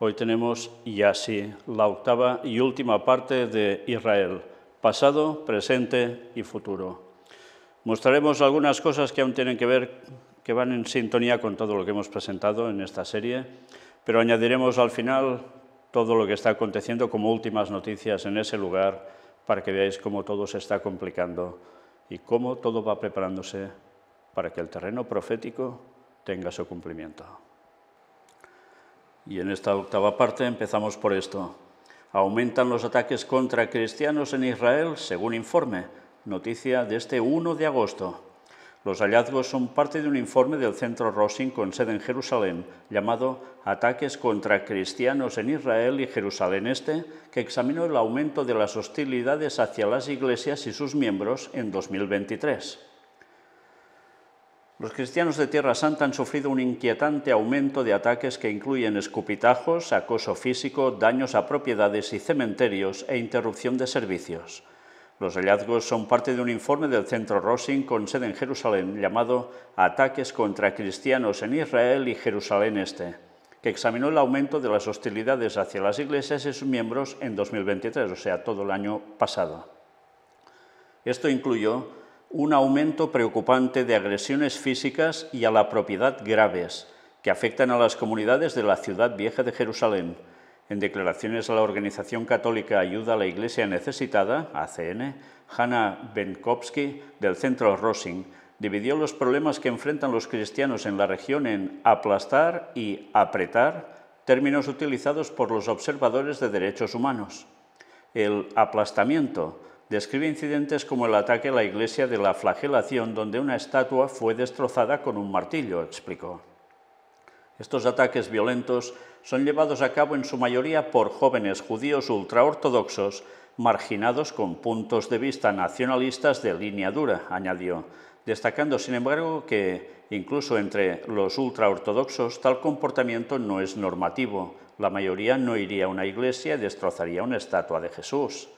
Hoy tenemos así la octava y última parte de Israel, pasado, presente y futuro. Mostraremos algunas cosas que aún tienen que ver, que van en sintonía con todo lo que hemos presentado en esta serie, pero añadiremos al final todo lo que está aconteciendo como últimas noticias en ese lugar para que veáis cómo todo se está complicando y cómo todo va preparándose para que el terreno profético tenga su cumplimiento. Y en esta octava parte empezamos por esto. Aumentan los ataques contra cristianos en Israel, según informe, noticia de este 1 de agosto. Los hallazgos son parte de un informe del Centro Rosin, con sede en Jerusalén, llamado Ataques contra cristianos en Israel y Jerusalén Este, que examinó el aumento de las hostilidades hacia las iglesias y sus miembros en 2023. Los cristianos de Tierra Santa han sufrido un inquietante aumento de ataques que incluyen escupitajos, acoso físico, daños a propiedades y cementerios e interrupción de servicios. Los hallazgos son parte de un informe del Centro Rossing con sede en Jerusalén llamado Ataques contra cristianos en Israel y Jerusalén Este, que examinó el aumento de las hostilidades hacia las iglesias y sus miembros en 2023, o sea, todo el año pasado. Esto incluyó un aumento preocupante de agresiones físicas y a la propiedad graves que afectan a las comunidades de la ciudad vieja de Jerusalén. En declaraciones a la organización católica Ayuda a la Iglesia Necesitada, ACN, Hanna Benkowski, del centro Rosing, dividió los problemas que enfrentan los cristianos en la región en aplastar y apretar, términos utilizados por los observadores de derechos humanos. El aplastamiento describe incidentes como el ataque a la iglesia de la flagelación, donde una estatua fue destrozada con un martillo, explicó. Estos ataques violentos son llevados a cabo en su mayoría por jóvenes judíos ultraortodoxos marginados con puntos de vista nacionalistas de línea dura, añadió, destacando sin embargo que incluso entre los ultraortodoxos tal comportamiento no es normativo. La mayoría no iría a una iglesia y destrozaría una estatua de Jesús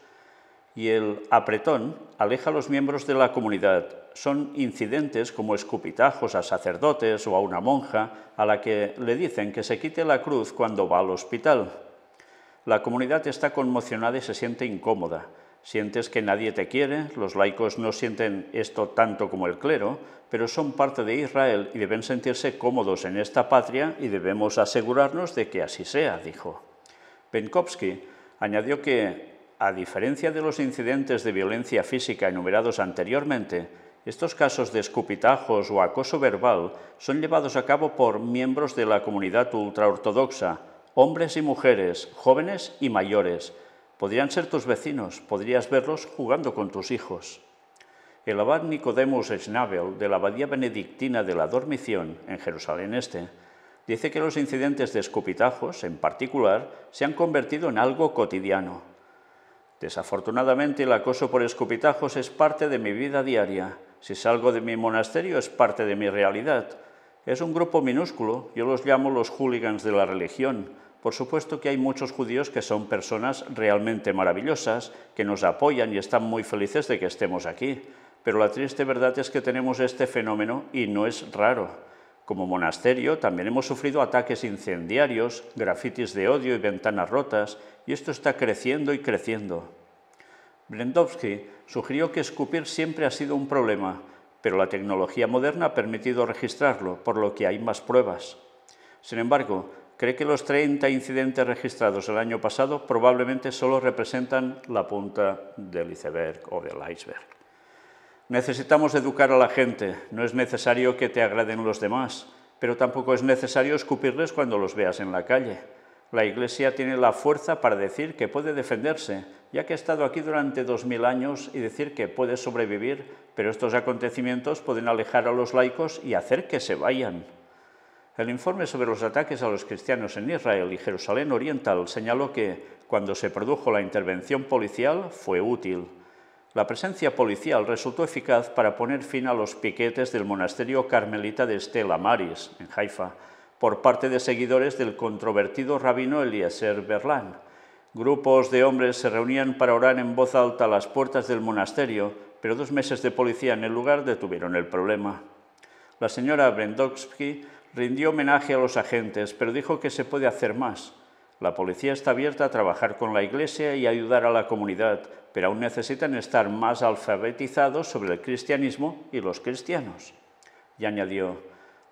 y el apretón aleja a los miembros de la comunidad. Son incidentes como escupitajos a sacerdotes o a una monja a la que le dicen que se quite la cruz cuando va al hospital. La comunidad está conmocionada y se siente incómoda. Sientes que nadie te quiere, los laicos no sienten esto tanto como el clero, pero son parte de Israel y deben sentirse cómodos en esta patria y debemos asegurarnos de que así sea, dijo. Penkovsky añadió que a diferencia de los incidentes de violencia física enumerados anteriormente, estos casos de escupitajos o acoso verbal son llevados a cabo por miembros de la comunidad ultraortodoxa, hombres y mujeres, jóvenes y mayores. Podrían ser tus vecinos, podrías verlos jugando con tus hijos. El abad Nicodemus Schnabel, de la Abadía Benedictina de la Dormición, en Jerusalén Este, dice que los incidentes de escupitajos, en particular, se han convertido en algo cotidiano. Desafortunadamente, el acoso por escupitajos es parte de mi vida diaria. Si salgo de mi monasterio, es parte de mi realidad. Es un grupo minúsculo, yo los llamo los hooligans de la religión. Por supuesto que hay muchos judíos que son personas realmente maravillosas, que nos apoyan y están muy felices de que estemos aquí. Pero la triste verdad es que tenemos este fenómeno y no es raro. Como monasterio también hemos sufrido ataques incendiarios, grafitis de odio y ventanas rotas, y esto está creciendo y creciendo. Blendowski sugirió que escupir siempre ha sido un problema, pero la tecnología moderna ha permitido registrarlo, por lo que hay más pruebas. Sin embargo, cree que los 30 incidentes registrados el año pasado probablemente solo representan la punta del iceberg o del iceberg. Necesitamos educar a la gente. No es necesario que te agraden los demás, pero tampoco es necesario escupirles cuando los veas en la calle. La Iglesia tiene la fuerza para decir que puede defenderse, ya que ha estado aquí durante 2.000 años y decir que puede sobrevivir, pero estos acontecimientos pueden alejar a los laicos y hacer que se vayan. El informe sobre los ataques a los cristianos en Israel y Jerusalén Oriental señaló que, cuando se produjo la intervención policial, fue útil. La presencia policial resultó eficaz para poner fin a los piquetes del monasterio carmelita de Stella Maris, en Haifa, por parte de seguidores del controvertido rabino Eliezer Berlán. Grupos de hombres se reunían para orar en voz alta a las puertas del monasterio, pero dos meses de policía en el lugar detuvieron el problema. La señora Brendowski rindió homenaje a los agentes, pero dijo que se puede hacer más. La policía está abierta a trabajar con la Iglesia y ayudar a la comunidad, pero aún necesitan estar más alfabetizados sobre el cristianismo y los cristianos. Y añadió,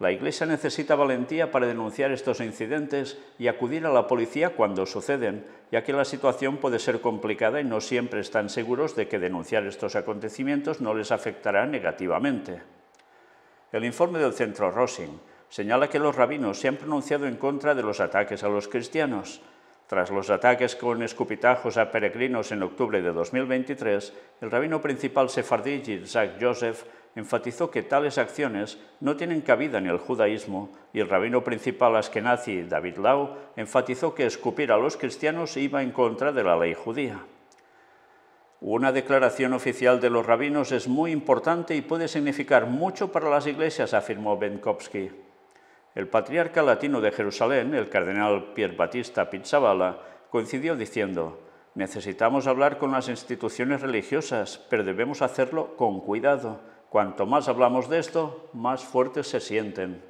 la Iglesia necesita valentía para denunciar estos incidentes y acudir a la policía cuando suceden, ya que la situación puede ser complicada y no siempre están seguros de que denunciar estos acontecimientos no les afectará negativamente. El informe del Centro Rossing señala que los rabinos se han pronunciado en contra de los ataques a los cristianos. Tras los ataques con escupitajos a peregrinos en octubre de 2023, el rabino principal sefardí Yitzhak Joseph enfatizó que tales acciones no tienen cabida en el judaísmo y el rabino principal askenazi David Lau enfatizó que escupir a los cristianos iba en contra de la ley judía. Una declaración oficial de los rabinos es muy importante y puede significar mucho para las iglesias, afirmó Benkovsky. El patriarca latino de Jerusalén, el cardenal Pier Batista Pizzaballa, coincidió diciendo, necesitamos hablar con las instituciones religiosas, pero debemos hacerlo con cuidado. Cuanto más hablamos de esto, más fuertes se sienten.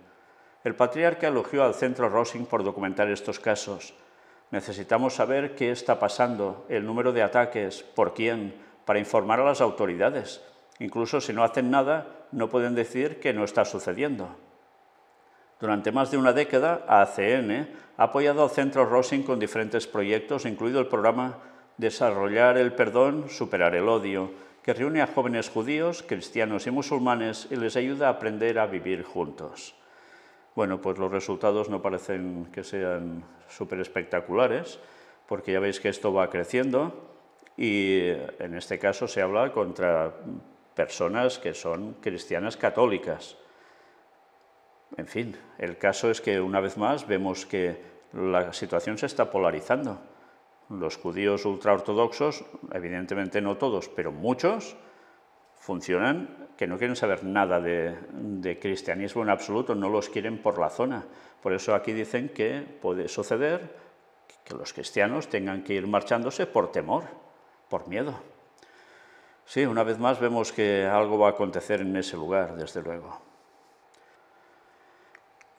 El patriarca elogió al centro Rosing por documentar estos casos. Necesitamos saber qué está pasando, el número de ataques, por quién, para informar a las autoridades. Incluso si no hacen nada, no pueden decir que no está sucediendo. Durante más de una década, ACN ha apoyado al Centro Rosing con diferentes proyectos, incluido el programa Desarrollar el Perdón, Superar el Odio, que reúne a jóvenes judíos, cristianos y musulmanes y les ayuda a aprender a vivir juntos. Bueno, pues los resultados no parecen que sean súper espectaculares, porque ya veis que esto va creciendo y en este caso se habla contra personas que son cristianas católicas. En fin, el caso es que una vez más vemos que la situación se está polarizando. Los judíos ultraortodoxos, evidentemente no todos, pero muchos, funcionan que no quieren saber nada de, cristianismo en absoluto, no los quieren por la zona. Por eso aquí dicen que puede suceder que los cristianos tengan que ir marchándose por temor, por miedo. Sí, una vez más vemos que algo va a acontecer en ese lugar, desde luego.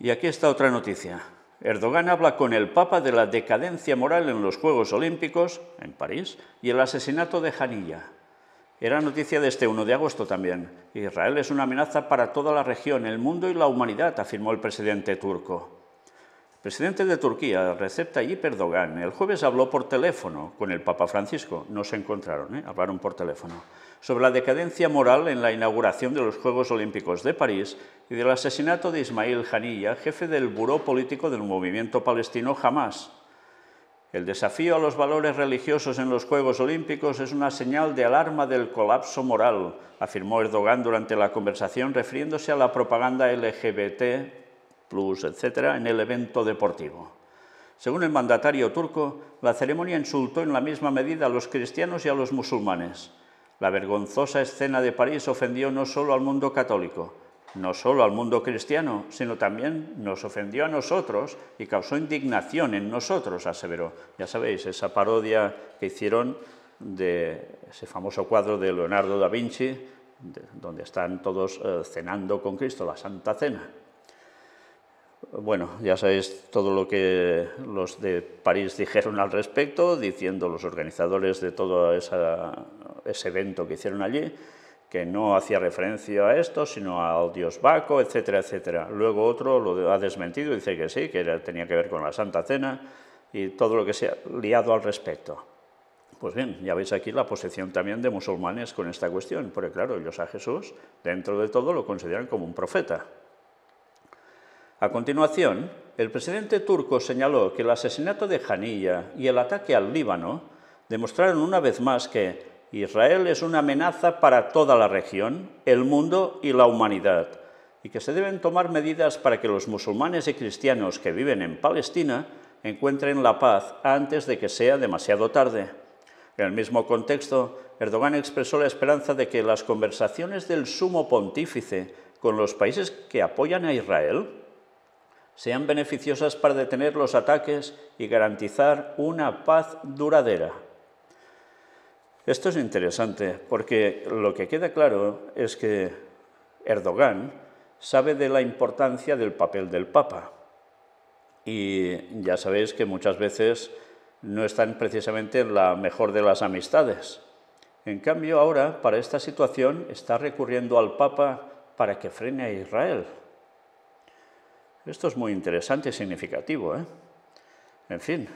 Y aquí está otra noticia. Erdogan habla con el Papa de la decadencia moral en los Juegos Olímpicos, en París, y el asesinato de Janilla. Era noticia de este 1 de agosto también. Israel es una amenaza para toda la región, el mundo y la humanidad, afirmó el presidente turco presidente de Turquía, Recep Tayyip Erdogan, el jueves habló por teléfono con el Papa Francisco, no se encontraron, ¿eh? hablaron por teléfono, sobre la decadencia moral en la inauguración de los Juegos Olímpicos de París y del asesinato de Ismail Janilla, jefe del buró político del movimiento palestino Hamas. El desafío a los valores religiosos en los Juegos Olímpicos es una señal de alarma del colapso moral, afirmó Erdogan durante la conversación refiriéndose a la propaganda LGBT Plus, etcétera, en el evento deportivo. Según el mandatario turco, la ceremonia insultó en la misma medida a los cristianos y a los musulmanes. La vergonzosa escena de París ofendió no solo al mundo católico, no solo al mundo cristiano, sino también nos ofendió a nosotros y causó indignación en nosotros, aseveró. Ya sabéis, esa parodia que hicieron de ese famoso cuadro de Leonardo da Vinci, donde están todos eh, cenando con Cristo, la Santa Cena. Bueno, ya sabéis todo lo que los de París dijeron al respecto, diciendo los organizadores de todo ese evento que hicieron allí, que no hacía referencia a esto, sino al dios Baco, etcétera, etcétera. Luego otro lo ha desmentido, y dice que sí, que tenía que ver con la Santa Cena y todo lo que se ha liado al respecto. Pues bien, ya veis aquí la posición también de musulmanes con esta cuestión, porque claro, ellos a Jesús, dentro de todo, lo consideran como un profeta. A continuación, el presidente turco señaló que el asesinato de Janilla y el ataque al Líbano demostraron una vez más que Israel es una amenaza para toda la región, el mundo y la humanidad, y que se deben tomar medidas para que los musulmanes y cristianos que viven en Palestina encuentren la paz antes de que sea demasiado tarde. En el mismo contexto, Erdogan expresó la esperanza de que las conversaciones del sumo pontífice con los países que apoyan a Israel sean beneficiosas para detener los ataques y garantizar una paz duradera. Esto es interesante porque lo que queda claro es que Erdogan sabe de la importancia del papel del Papa. Y ya sabéis que muchas veces no están precisamente en la mejor de las amistades. En cambio, ahora, para esta situación, está recurriendo al Papa para que frene a Israel. Esto es muy interesante y significativo. ¿eh? En fin,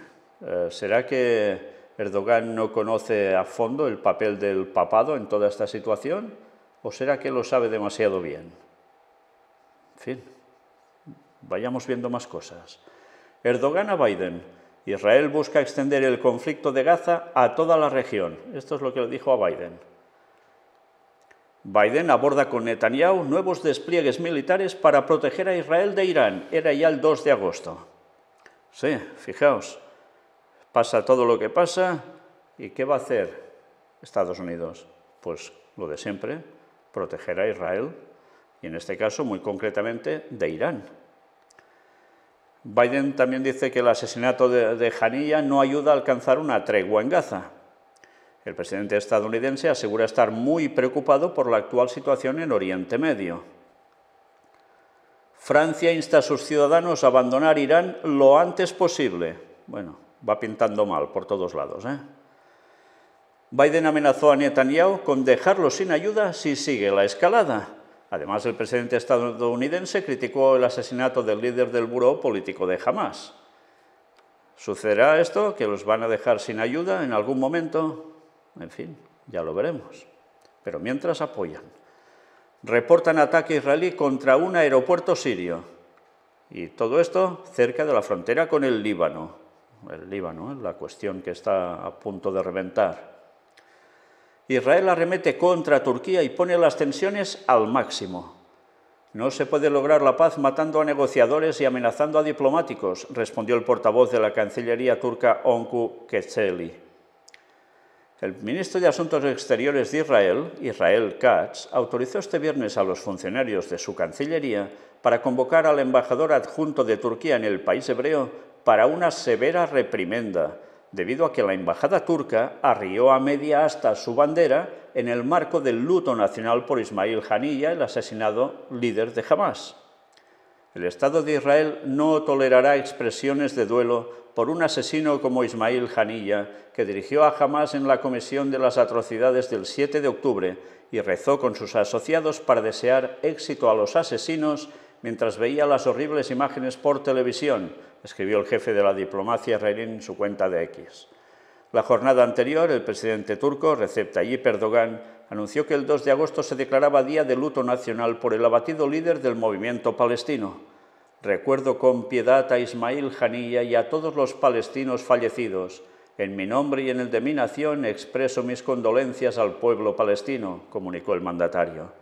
eh, ¿será que Erdogan no conoce a fondo el papel del papado en toda esta situación? ¿O será que lo sabe demasiado bien? En fin, vayamos viendo más cosas. Erdogan a Biden. Israel busca extender el conflicto de Gaza a toda la región. Esto es lo que le dijo a Biden. Biden aborda con Netanyahu nuevos despliegues militares para proteger a Israel de Irán. Era ya el 2 de agosto. Sí, fijaos, pasa todo lo que pasa y ¿qué va a hacer Estados Unidos? Pues lo de siempre, proteger a Israel y en este caso muy concretamente de Irán. Biden también dice que el asesinato de, Janilla no ayuda a alcanzar una tregua en Gaza. El presidente estadounidense asegura estar muy preocupado por la actual situación en Oriente Medio. Francia insta a sus ciudadanos a abandonar Irán lo antes posible. Bueno, va pintando mal por todos lados. ¿eh? Biden amenazó a Netanyahu con dejarlo sin ayuda si sigue la escalada. Además, el presidente estadounidense criticó el asesinato del líder del buró político de Hamas. ¿Sucederá esto? ¿Que los van a dejar sin ayuda en algún momento? En fin, ya lo veremos. Pero mientras apoyan. Reportan ataque israelí contra un aeropuerto sirio. Y todo esto cerca de la frontera con el Líbano. El Líbano es la cuestión que está a punto de reventar. Israel arremete contra Turquía y pone las tensiones al máximo. No se puede lograr la paz matando a negociadores y amenazando a diplomáticos, respondió el portavoz de la Cancillería turca Onku Ketseli. El ministro de Asuntos Exteriores de Israel, Israel Katz, autorizó este viernes a los funcionarios de su Cancillería para convocar al embajador adjunto de Turquía en el país hebreo para una severa reprimenda, debido a que la embajada turca arrió a media hasta su bandera en el marco del luto nacional por Ismail Hanilla, el asesinado líder de Hamas. El Estado de Israel no tolerará expresiones de duelo por un asesino como Ismail Janilla, que dirigió a Hamas en la comisión de las atrocidades del 7 de octubre y rezó con sus asociados para desear éxito a los asesinos mientras veía las horribles imágenes por televisión, escribió el jefe de la diplomacia israelí en su cuenta de X. La jornada anterior, el presidente turco Recep Tayyip Erdogan anunció que el 2 de agosto se declaraba día de luto nacional por el abatido líder del movimiento palestino. Recuerdo con piedad a Ismail Janilla y a todos los palestinos fallecidos. En mi nombre y en el de mi nación expreso mis condolencias al pueblo palestino, comunicó el mandatario.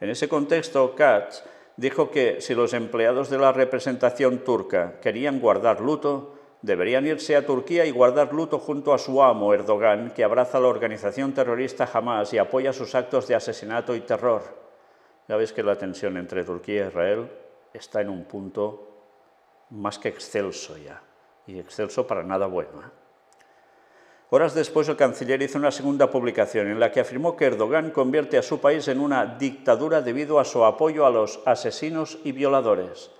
En ese contexto, Katz dijo que si los empleados de la representación turca querían guardar luto, deberían irse a Turquía y guardar luto junto a su amo Erdogan, que abraza a la organización terrorista Hamas y apoya sus actos de asesinato y terror. Ya veis que la tensión entre Turquía e Israel está en un punto más que excelso ya, y excelso para nada bueno. ¿eh? Horas después el canciller hizo una segunda publicación en la que afirmó que Erdogan convierte a su país en una dictadura debido a su apoyo a los asesinos y violadores.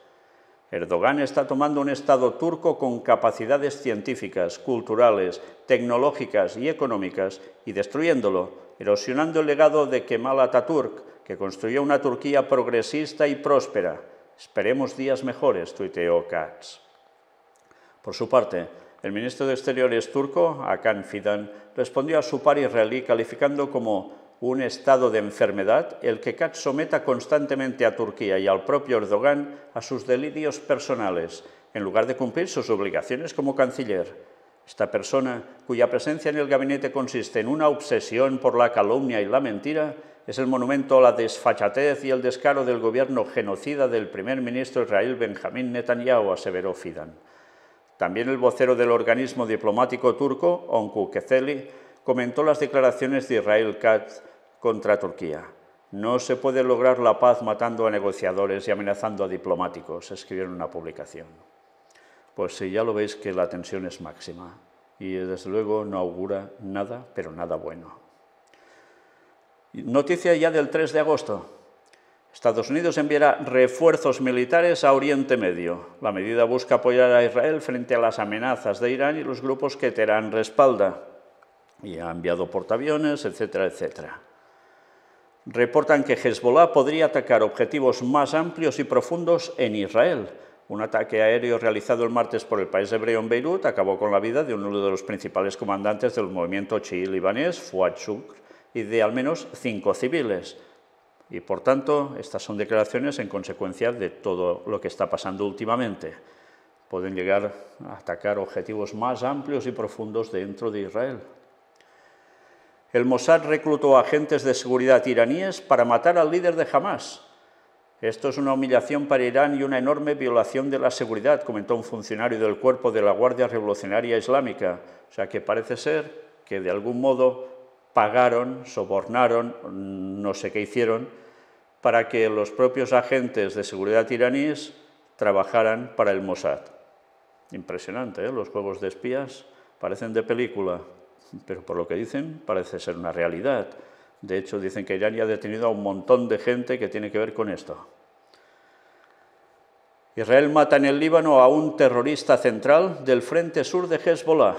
Erdogan está tomando un Estado turco con capacidades científicas, culturales, tecnológicas y económicas y destruyéndolo, erosionando el legado de Kemal Atatürk, que construyó una Turquía progresista y próspera Esperemos días mejores, tuiteó Katz. Por su parte, el ministro de Exteriores turco, Akan Fidan, respondió a su par israelí calificando como un estado de enfermedad el que Katz someta constantemente a Turquía y al propio Erdogan a sus delirios personales, en lugar de cumplir sus obligaciones como canciller. Esta persona, cuya presencia en el gabinete consiste en una obsesión por la calumnia y la mentira, es el monumento a la desfachatez y el descaro del gobierno genocida del primer ministro israel Benjamín Netanyahu, aseveró Fidan. También el vocero del organismo diplomático turco, Onku Kezeli, comentó las declaraciones de Israel Katz contra Turquía. No se puede lograr la paz matando a negociadores y amenazando a diplomáticos, escribió en una publicación. Pues si ya lo veis que la tensión es máxima y desde luego no augura nada, pero nada bueno. Noticia ya del 3 de agosto. Estados Unidos enviará refuerzos militares a Oriente Medio. La medida busca apoyar a Israel frente a las amenazas de Irán y los grupos que Teherán respalda. Y ha enviado portaaviones, etcétera, etcétera. Reportan que Hezbollah podría atacar objetivos más amplios y profundos en Israel. Un ataque aéreo realizado el martes por el país hebreo en Beirut acabó con la vida de uno de los principales comandantes del movimiento chií libanés, Fuad Shukr, y de al menos cinco civiles. Y por tanto, estas son declaraciones en consecuencia de todo lo que está pasando últimamente. Pueden llegar a atacar objetivos más amplios y profundos dentro de Israel. El Mossad reclutó agentes de seguridad iraníes para matar al líder de Hamas. Esto es una humillación para Irán y una enorme violación de la seguridad, comentó un funcionario del cuerpo de la Guardia Revolucionaria Islámica. O sea que parece ser que de algún modo pagaron, sobornaron, no sé qué hicieron, para que los propios agentes de seguridad iraníes trabajaran para el Mossad. Impresionante, ¿eh? los juegos de espías parecen de película, pero por lo que dicen parece ser una realidad. De hecho, dicen que Irán ya ha detenido a un montón de gente que tiene que ver con esto. Israel mata en el Líbano a un terrorista central del Frente Sur de Hezbollah.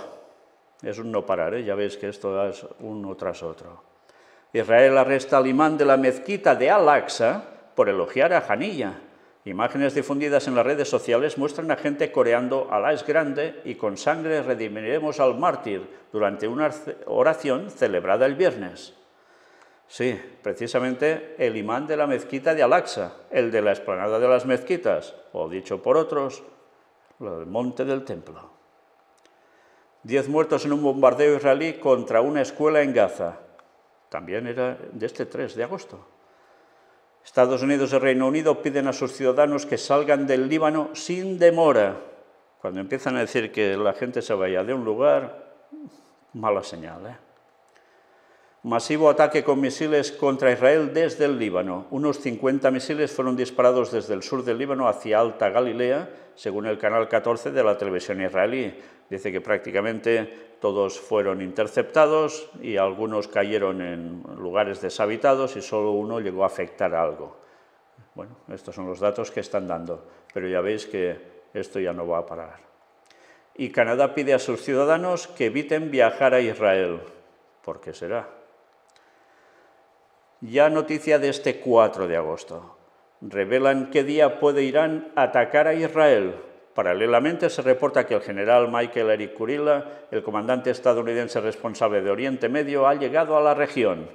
Es un no parar, ¿eh? ya veis que esto es uno tras otro. Israel arresta al imán de la mezquita de Al-Aqsa por elogiar a Janilla. Imágenes difundidas en las redes sociales muestran a gente coreando Alá es grande y con sangre redimiremos al mártir durante una oración celebrada el viernes. Sí, precisamente el imán de la mezquita de Al-Aqsa, el de la explanada de las mezquitas, o dicho por otros, el monte del templo. 10 muertos en un bombardeo israelí contra una escuela en Gaza. También era de este 3 de agosto. Estados Unidos y Reino Unido piden a sus ciudadanos que salgan del Líbano sin demora. Cuando empiezan a decir que la gente se vaya de un lugar, mala señal. ¿eh? Masivo ataque con misiles contra Israel desde el Líbano. Unos 50 misiles fueron disparados desde el sur del Líbano hacia Alta Galilea, según el canal 14 de la televisión israelí. Dice que prácticamente todos fueron interceptados y algunos cayeron en lugares deshabitados y solo uno llegó a afectar algo. Bueno, estos son los datos que están dando, pero ya veis que esto ya no va a parar. Y Canadá pide a sus ciudadanos que eviten viajar a Israel. ¿Por qué será? Ya noticia de este 4 de agosto. Revelan qué día puede Irán atacar a Israel. Paralelamente se reporta que el general Michael Eric Kurila, el comandante estadounidense responsable de Oriente Medio, ha llegado a la región.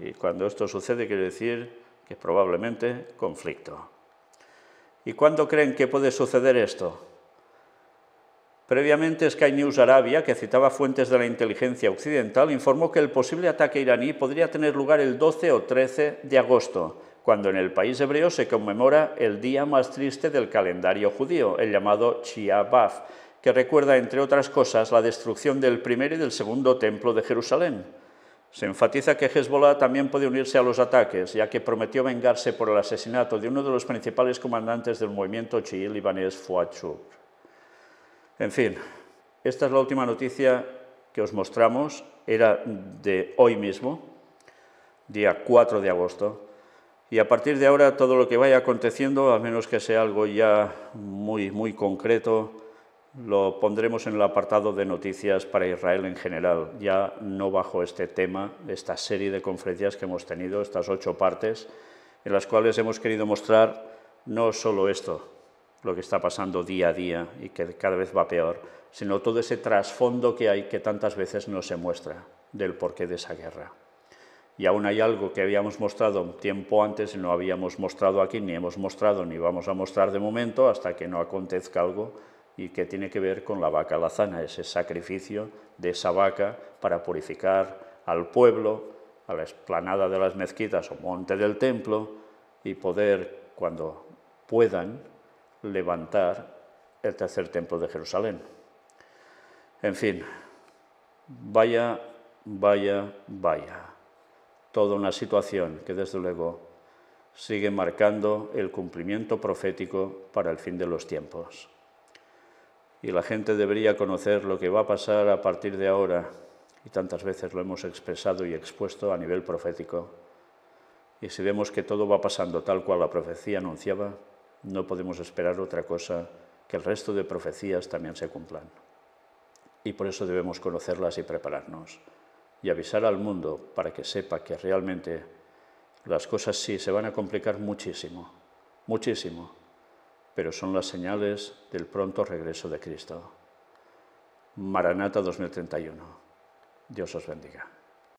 Y cuando esto sucede quiere decir que probablemente conflicto. ¿Y cuándo creen que puede suceder esto? Previamente, Sky News Arabia, que citaba fuentes de la inteligencia occidental, informó que el posible ataque iraní podría tener lugar el 12 o 13 de agosto, cuando en el país hebreo se conmemora el día más triste del calendario judío, el llamado Chia Baf, que recuerda, entre otras cosas, la destrucción del primer y del segundo templo de Jerusalén. Se enfatiza que Hezbollah también puede unirse a los ataques, ya que prometió vengarse por el asesinato de uno de los principales comandantes del movimiento chií libanés Fuad en fin, esta es la última noticia que os mostramos, era de hoy mismo, día 4 de agosto, y a partir de ahora todo lo que vaya aconteciendo, a menos que sea algo ya muy, muy concreto, lo pondremos en el apartado de noticias para Israel en general, ya no bajo este tema, esta serie de conferencias que hemos tenido, estas ocho partes, en las cuales hemos querido mostrar no solo esto, lo que está pasando día a día y que cada vez va peor, sino todo ese trasfondo que hay que tantas veces no se muestra del porqué de esa guerra. Y aún hay algo que habíamos mostrado un tiempo antes y no habíamos mostrado aquí, ni hemos mostrado, ni vamos a mostrar de momento hasta que no acontezca algo y que tiene que ver con la vaca lazana, ese sacrificio de esa vaca para purificar al pueblo, a la esplanada de las mezquitas o monte del templo y poder, cuando puedan, levantar el tercer templo de Jerusalén. En fin, vaya, vaya, vaya. Toda una situación que desde luego sigue marcando el cumplimiento profético para el fin de los tiempos. Y la gente debería conocer lo que va a pasar a partir de ahora, y tantas veces lo hemos expresado y expuesto a nivel profético. Y si vemos que todo va pasando tal cual la profecía anunciaba, no podemos esperar otra cosa que el resto de profecías también se cumplan. Y por eso debemos conocerlas y prepararnos y avisar al mundo para que sepa que realmente las cosas sí se van a complicar muchísimo, muchísimo, pero son las señales del pronto regreso de Cristo. Maranata 2031. Dios os bendiga.